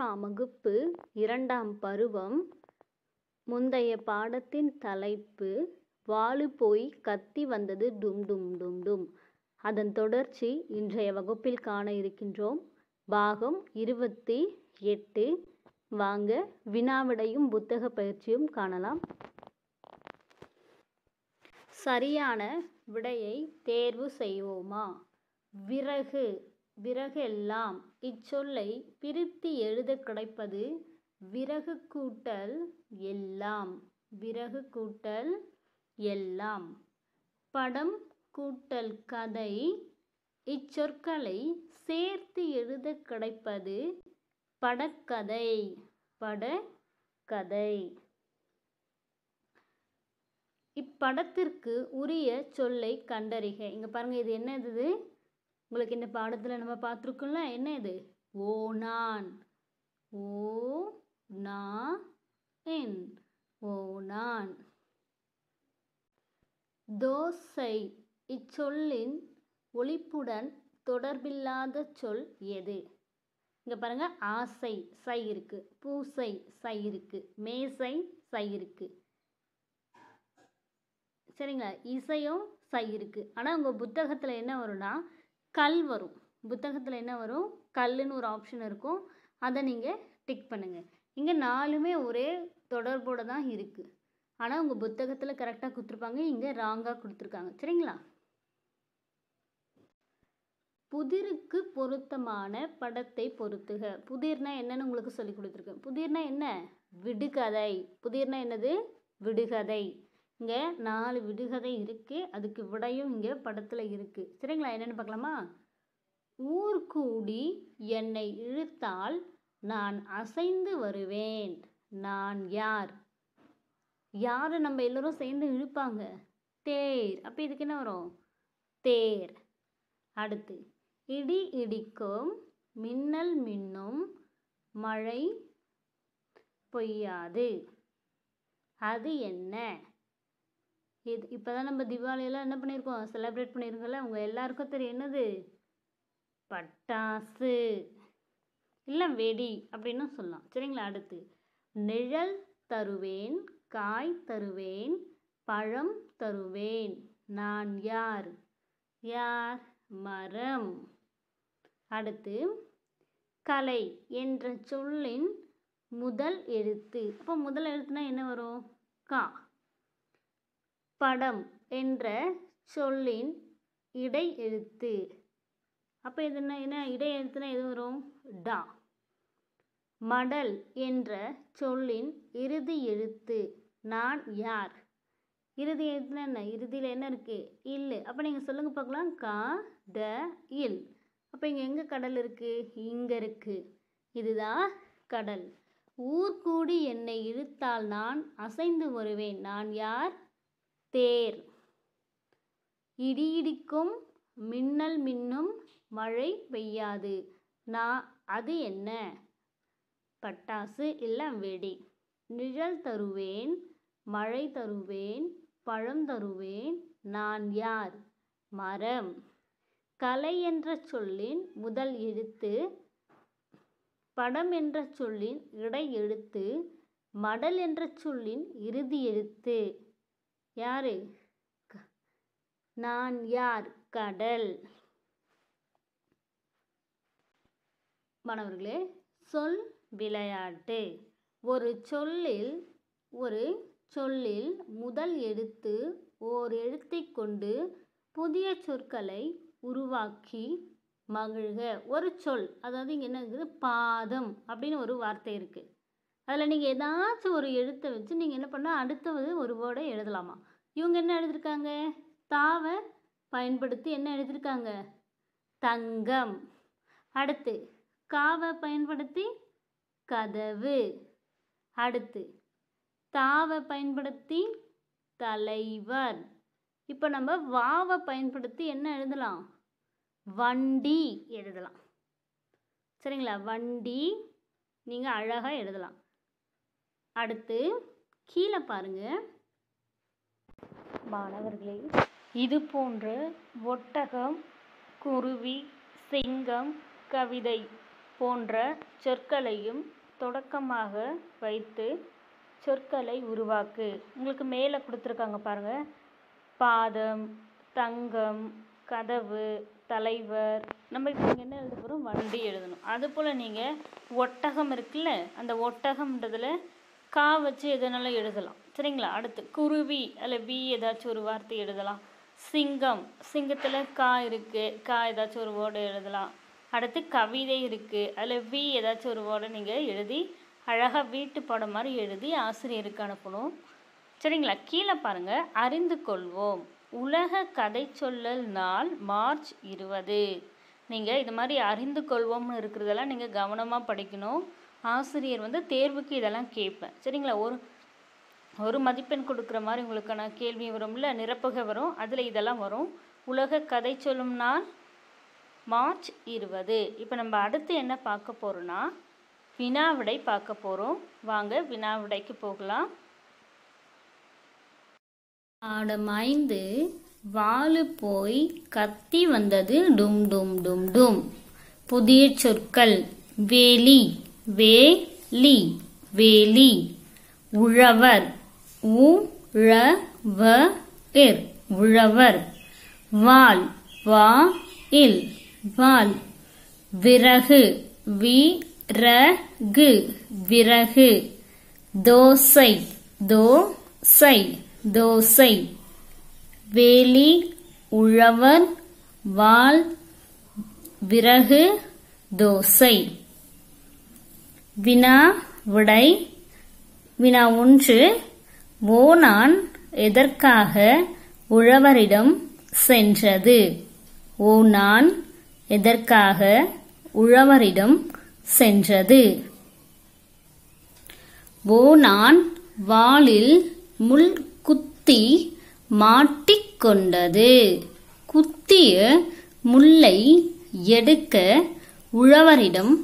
மூன்றாம் வகுப்பு இரண்டாம் பருவம் முந்தைய பாடத்தின் தலைப்பு வாழு போய் கத்தி வந்தது டும் டும் டும் டும் அதன் தொடர்ச்சி இன்றைய வகுப்பில் காண இருக்கின்றோம் பாகம் இருபத்தி எட்டு வாங்க வினாவிடையும் புத்தக பயிற்சியும் காணலாம் சரியான விடையை தேர்வு செய்வோமா விறகு விறகெல்லாம் இச்சொல்லை பிரித்து எழுதக் கிடைப்பது விறகு கூட்டல் எல்லாம் விறகு கூட்டல் எல்லாம் படம் கூட்டல் கதை இச்சொற்களை சேர்த்து எழுத கிடைப்பது படக்கதை படக்கதை இப்படத்திற்கு உரிய சொல்லை கண்டறிக இங்கே பாருங்கள் இது என்னது உங்களுக்கு இந்த பாடத்தில் நம்ம பார்த்துருக்கோம்ல என்ன இது ஓ நான் ஓ நா என் ஓ நான் தோசை இச்சொல்லின் ஒழிப்புடன் தொடர்பில்லாத சொல் எது இங்கே பாருங்கள் ஆசை சை இருக்குது பூசை சை இருக்குது மேசை சை இருக்குது சரிங்களா இசையும் சை இருக்குது ஆனால் உங்கள் புத்தகத்தில் என்ன வரும்னா கல் வரும் புத்தகத்தில் என்ன வரும் கல்லுன்னு ஒரு ஆப்ஷன் இருக்கும் அதை நீங்கள் டிக் பண்ணுங்கள் இங்கே நாலுமே ஒரே தொடர்போடு தான் இருக்குது ஆனால் உங்கள் புத்தகத்தில் கரெக்டாக கொடுத்துருப்பாங்க இங்கே ராங்காக கொடுத்துருக்காங்க சரிங்களா புதிருக்கு பொருத்தமான படத்தை பொருத்துக புதிர்னா என்னன்னு உங்களுக்கு சொல்லி கொடுத்துருக்கேன் புதிர்னா என்ன விடுகதை புதிர்னா என்னது விடுகதை இங்கே நாலு விடுகதை இருக்குது அதுக்கு விடையும் இங்கே படத்தில் இருக்குது சரிங்களா என்னென்னு பார்க்கலாமா ஊர் கூடி என்னை இழுத்தால் நான் அசைந்து வருவேன் நான் யார் யாரை நம்ம எல்லோரும் சேர்ந்து இழுப்பாங்க தேர் அப்போ இதுக்கு என்ன வரும் தேர் அடுத்து இடி இடிக்கும் மின்னல் மின்னும் மழை பொய்யாது அது என்ன இது இப்போ தான் நம்ம தீபாவளியெல்லாம் என்ன பண்ணியிருக்கோம் செலப்ரேட் பண்ணியிருக்கோம்ல அவங்க எல்லாருக்கும் தெரியும் என்னது பட்டாசு இல்லை வெடி அப்படின்னு சொல்லலாம் சரிங்களா அடுத்து நிழல் தருவேன் காய் தருவேன் பழம் தருவேன் நான் யார் யார் மரம் அடுத்து கலை என்ற சொல்லின் முதல் எழுத்து அப்போ முதல் எழுத்துனா என்ன வரும் கா படம் என்ற சொல்லின் இடை எழுத்து அப்போ இது என்ன என்ன இடை எழுத்துனா எது வரும் டா மடல் என்ற சொல்லின் இறுதி எழுத்து நான் யார் இறுதி எழுத்துனா என்ன இறுதியில் என்ன இருக்குது இல்லை அப்போ நீங்கள் சொல்லுங்கள் பார்க்கலாம் கா ட இல் அப்போ இங்கே எங்கே கடல் இருக்குது இங்கே இருக்குது இதுதான் கடல் ஊர் கூடி என்னை இழுத்தால் நான் அசைந்து வருவேன் நான் யார் தேர் இடி இடிக்கும் மின்னல் மின்னும் மழை பெய்யாது நான் அது என்ன பட்டாசு இல்லை வெடி நிழல் தருவேன் மழை தருவேன் பழம் தருவேன் நான் யார் மரம் கலை என்ற சொல்லின் முதல் எழுத்து படம் என்ற சொல்லின் இடை எழுத்து மடல் என்ற சொல்லின் இறுதி எழுத்து யார் நான் யார் கடல் மாணவர்களே சொல் விளையாட்டு ஒரு சொல்லில் ஒரு சொல்லில் முதல் எழுத்து ஓர் எழுத்தை கொண்டு புதிய சொற்களை உருவாக்கி மகிழ்க ஒரு சொல் அதாவது இங்கே என்ன இருக்குது பாதம் அப்படின்னு ஒரு வார்த்தை இருக்குது அதில் நீங்கள் ஏதாச்சும் ஒரு எழுத்தை வச்சு நீங்கள் என்ன பண்ணால் அடுத்தது ஒரு வேர்டை எழுதலாமா இவங்க என்ன எழுதியிருக்காங்க தாவை பயன்படுத்தி என்ன எழுதியிருக்காங்க தங்கம் அடுத்து காவை பயன்படுத்தி கதவு அடுத்து தாவை பயன்படுத்தி தலைவர் இப்போ நம்ம வாவை பயன்படுத்தி என்ன எழுதலாம் வண்டி எழுதலாம் சரிங்களா வண்டி நீங்கள் அழகாக எழுதலாம் அடுத்து கீழே பாருங்கள் மாணவர்களே இது போன்ற ஒட்டகம் குருவி சிங்கம் கவிதை போன்ற சொற்களையும் தொடக்கமாக வைத்து சொற்களை உருவாக்கு உங்களுக்கு மேலே கொடுத்துருக்காங்க பாருங்கள் பாதம் தங்கம் கதவு தலைவர் நம்ம இப்போ நீங்கள் என்ன எழுத போகிறோம் வண்டி எழுதணும் அதுபோல் நீங்கள் ஒட்டகம் இருக்குல்ல அந்த ஒட்டகம்ன்றதில் கா வச்சு எதனாலும் எழுதலாம் சரிங்களா அடுத்து குருவி அல்ல வி ஏதாச்சும் ஒரு வார்த்தை எழுதலாம் சிங்கம் சிங்கத்தில் கா இருக்குது கா ஏதாச்சும் ஒரு வேர்டு எழுதலாம் அடுத்து கவிதை இருக்குது அதில் வி ஏதாச்சும் ஒரு வேர்டை நீங்கள் எழுதி அழகாக வீட்டு படம் மாதிரி எழுதி ஆசிரியருக்கு அனுப்பணும் சரிங்களா கீழே பாருங்கள் அறிந்து கொள்வோம் உலக கதை சொல்லல் நாள் மார்ச் இருபது நீங்கள் இது மாதிரி அறிந்து கொள்வோம்னு இருக்கிறதெல்லாம் நீங்கள் கவனமாக படிக்கணும் ஆசிரியர் வந்து தேர்வுக்கு இதெல்லாம் கேட்பேன் சரிங்களா ஒரு ஒரு மதிப்பெண் கொடுக்குற மாதிரி உங்களுக்கான கேள்வி வரும்ல நிரப்புக வரும் அதில் இதெல்லாம் வரும் உலக கதை சொல்லும் நாள் மார்ச் இருபது இப்போ நம்ம அடுத்து என்ன பார்க்க போகிறோன்னா வினாவிடை பார்க்க போகிறோம் வாங்க வினாவிடைக்கு போகலாம் பாடம் ஐந்து வாலு போய் கத்தி வந்தது டும் டும் டும் டும் புதிய சொற்கள் வேலி வேலி வேலி உழவர் உழவர் உழவர் வால் வா இல் வால் விறகு விறகு விறகு தோசை தோசை தோசை வேலி உழவர் வால் விறகு தோசை வினா விடை வினா ஒன்று ஓனான் எதற்காக உழவரிடம் சென்றது ஓனான் எதற்காக உழவரிடம் சென்றது ஓனான் வாளில் முள் குத்தி மாட்டிக்கொண்டது குத்திய முல்லை எடுக்க உழவரிடம்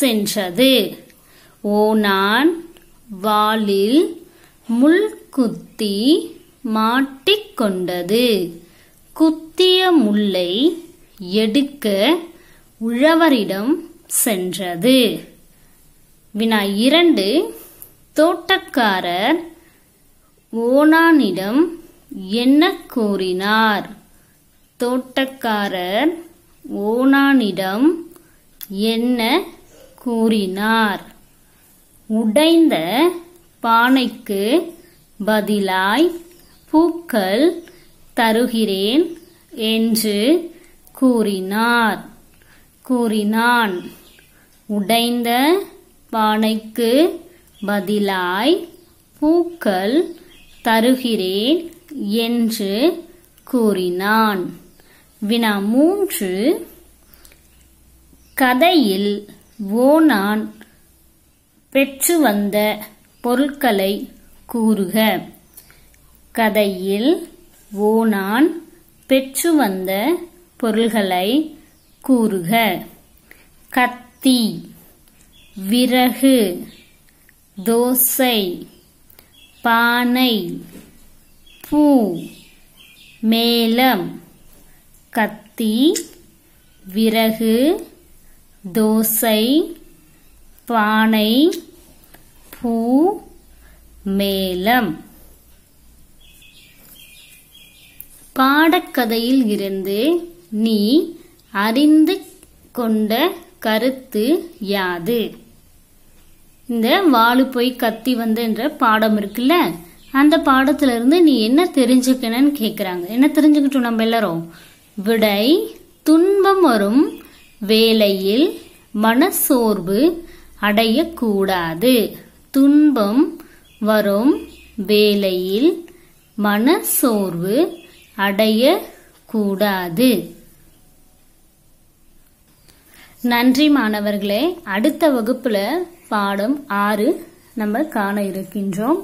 சென்றது ஓனான் வாலில் முள் குத்தி மாட்டிக்கொண்டது குத்திய முல்லை எடுக்க உழவரிடம் சென்றது வினா இரண்டு தோட்டக்காரர் ஓனானிடம் என்ன கூறினார் தோட்டக்காரர் ஓனானிடம் என்ன கூறினார் உடைந்த பானைக்கு பதிலாய் பூக்கள் தருகிறேன் என்று கூறினார் கூறினான் உடைந்த பானைக்கு பதிலாய் பூக்கள் தருகிறேன் என்று கூறினான் வினா மூன்று கதையில் ஓனான் பெற்று வந்த பொருட்களை கூறுக கதையில் ஓனான் பெற்று வந்த பொருள்களை கூறுக கத்தி விறகு தோசை பானை பூ மேலம் கத்தி விறகு தோசை பானை பூ மேலம் பாடக்கதையில் இருந்து நீ அறிந்து கொண்ட கருத்து யாது இந்த வாழு போய் கத்தி வந்த என்ற பாடம் இருக்குல்ல அந்த பாடத்துல இருந்து நீ என்ன தெரிஞ்சுக்கணும்னு கேட்குறாங்க என்ன தெரிஞ்சுக்கிட்டோம் நம்ம எல்லாரும் விடை துன்பம் வரும் வேலையில் மனசோர்வு அடையக்கூடாது துன்பம் வரும் வேளையில் மனசோர்வு அடையக்கூடாது நன்றி மாணவர்களே அடுத்த வகுப்புல பாடம் ஆறு நம்ம காண இருக்கின்றோம்